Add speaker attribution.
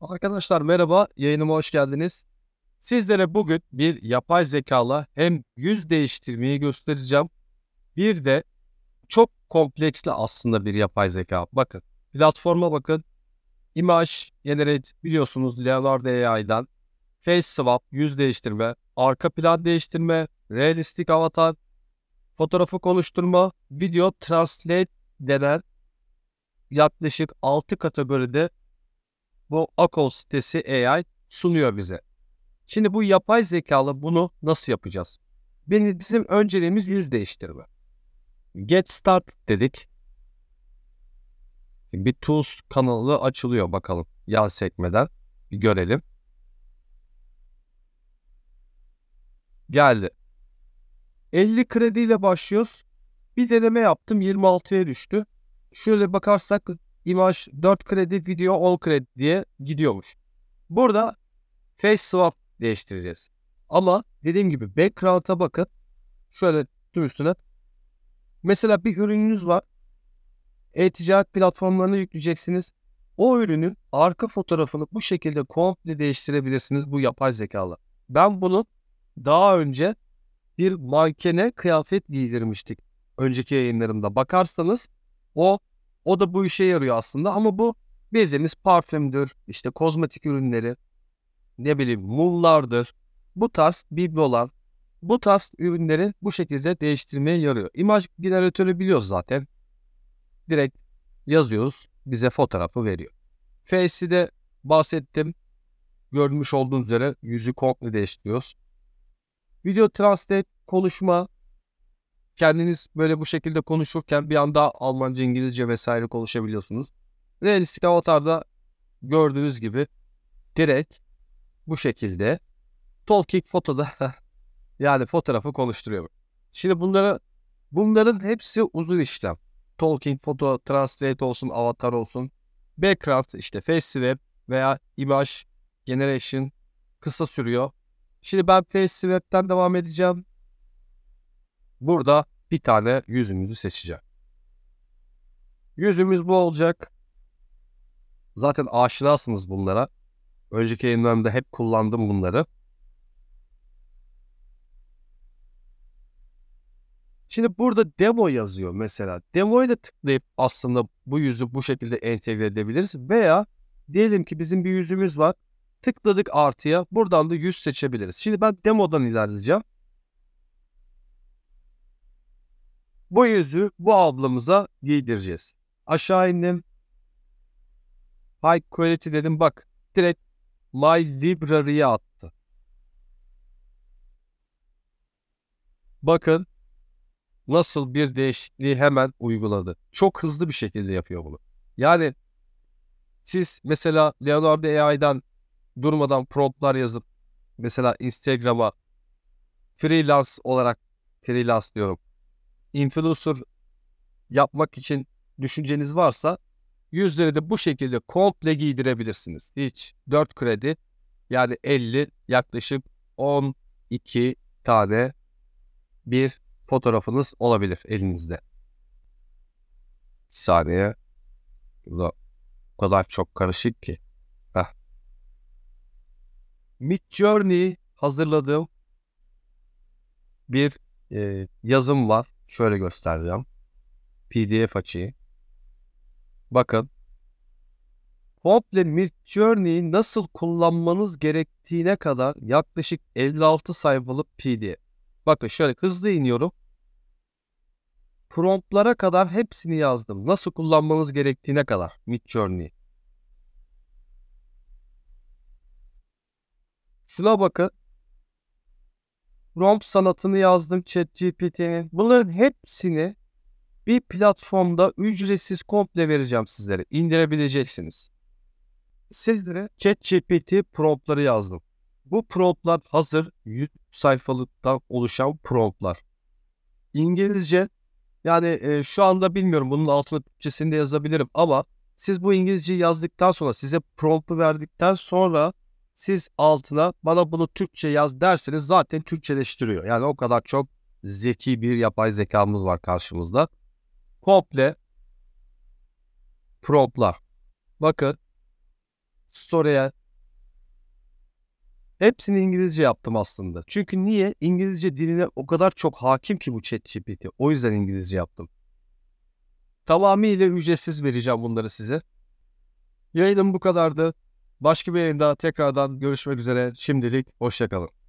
Speaker 1: Arkadaşlar merhaba, yayınıma hoş geldiniz. Sizlere bugün bir yapay zekala hem yüz değiştirmeyi göstereceğim. Bir de çok kompleksli aslında bir yapay zeka. Bakın, platforma bakın. Image Generate biliyorsunuz Leonardo AI'dan. Face Swap, yüz değiştirme, arka plan değiştirme, realistik avatar, fotoğrafı konuşturma, video translate denen yaklaşık 6 kategoride bu Akon sitesi AI sunuyor bize. Şimdi bu yapay zekalı bunu nasıl yapacağız? Bizim önceliğimiz yüz değiştirme. Get Start dedik. Bir Tools kanalı açılıyor bakalım yan sekmeden. Bir görelim. Geldi. 50 krediyle başlıyoruz. Bir deneme yaptım 26'ya düştü. Şöyle bakarsak imaj 4 kredi, video 10 kredi diye gidiyormuş. Burada face swap değiştireceğiz. Ama dediğim gibi background'a bakın. Şöyle tüm üstüne. Mesela bir ürününüz var. E-ticaret platformlarına yükleyeceksiniz. O ürünün arka fotoğrafını bu şekilde komple değiştirebilirsiniz bu yapay zekalı. Ben bunu daha önce bir mankene kıyafet giydirmiştik. Önceki yayınlarımda bakarsanız o o da bu işe yarıyor aslında ama bu bildiğimiz parfümdür, işte kozmetik ürünleri, ne bileyim mumlardır. Bu tarz biblolar, bu tarz ürünleri bu şekilde değiştirmeye yarıyor. İmaj generatörü biliyoruz zaten. Direkt yazıyoruz, bize fotoğrafı veriyor. Face'i de bahsettim. Görmüş olduğunuz üzere yüzü komple değiştiriyoruz. Video translate, konuşma, kendiniz böyle bu şekilde konuşurken bir anda Almanca, İngilizce vesaire konuşabiliyorsunuz. Realistik avatarda gördüğünüz gibi direkt bu şekilde Talking fotoda yani fotoğrafı konuşturuyor. Şimdi bunları bunların hepsi uzun işlem. Talking foto, translate olsun, avatar olsun. Background işte face swap veya image generation kısa sürüyor. Şimdi ben face swap'ten devam edeceğim. Burada bir tane yüzümüzü seçeceğim. Yüzümüz bu olacak. Zaten aşinasınız bunlara. Önceki yayınlarımda hep kullandım bunları. Şimdi burada demo yazıyor mesela. Demoyu da tıklayıp aslında bu yüzü bu şekilde entegre edebiliriz. Veya diyelim ki bizim bir yüzümüz var. Tıkladık artıya. Buradan da yüz seçebiliriz. Şimdi ben demodan ilerleyeceğim. Bu yüzüğü bu ablamıza giydireceğiz. Aşağı indim. High quality dedim bak direkt My Library'ye attı. Bakın nasıl bir değişikliği hemen uyguladı. Çok hızlı bir şekilde yapıyor bunu. Yani siz mesela Leonardo AI'dan durmadan promptlar yazıp mesela Instagram'a freelance olarak freelance diyorum influencer yapmak için düşünceniz varsa yüzleri de bu şekilde komple giydirebilirsiniz. Hiç 4 kredi yani 50 yaklaşık 12 tane bir fotoğrafınız olabilir elinizde. Bir saniye. Burada o kadar çok karışık ki. Heh. Mid Journey hazırladığım bir e, yazım var. Şöyle göstereceğim. PDF açıyı. Bakın. Komple Mid Journey'i nasıl kullanmanız gerektiğine kadar yaklaşık 56 sayfalık PDF. Bakın şöyle hızlı iniyorum. Promptlara kadar hepsini yazdım. Nasıl kullanmanız gerektiğine kadar Mid Journey'i. Şuna bakın Prompt sanatını yazdım ChatGPT'nin. Bunların hepsini bir platformda ücretsiz komple vereceğim sizlere. İndirebileceksiniz. Sizlere ChatGPT promptları yazdım. Bu promptlar hazır 100 sayfalıktan oluşan promptlar. İngilizce yani e, şu anda bilmiyorum bunun altına Türkçesini de yazabilirim ama siz bu İngilizceyi yazdıktan sonra size promptu verdikten sonra siz altına bana bunu Türkçe yaz derseniz zaten Türkçeleştiriyor. Yani o kadar çok zeki bir yapay zekamız var karşımızda. Komple promptlar. Bakın story'e hepsini İngilizce yaptım aslında. Çünkü niye? İngilizce diline o kadar çok hakim ki bu ChatGPT. O yüzden İngilizce yaptım. Tamamıyla ücretsiz vereceğim bunları size. Yayınım bu kadardı. Başka bir yayında tekrardan görüşmek üzere. Şimdilik hoşçakalın.